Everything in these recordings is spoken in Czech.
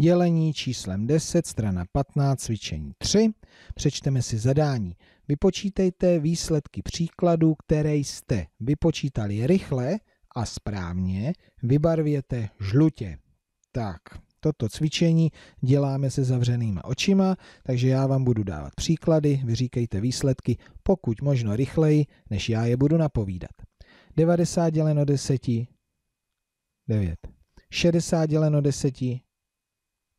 Dělení číslem 10, strana 15, cvičení 3. Přečteme si zadání. Vypočítejte výsledky příkladů, které jste vypočítali rychle a správně. Vybarvěte žlutě. Tak, toto cvičení děláme se zavřenýma očima, takže já vám budu dávat příklady, vyříkejte výsledky pokud možno rychleji, než já je budu napovídat. 90 děleno 10, 9. 60 děleno 10,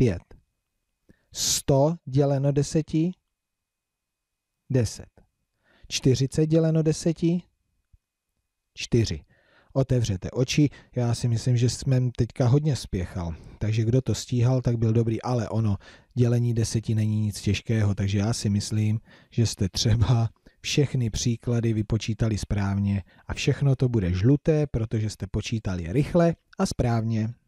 5. 100 děleno 10, 10. 40 děleno 10, 4. Otevřete oči, já si myslím, že jsme teďka hodně spěchal, takže kdo to stíhal, tak byl dobrý, ale ono, dělení deseti není nic těžkého, takže já si myslím, že jste třeba všechny příklady vypočítali správně a všechno to bude žluté, protože jste počítali rychle a správně.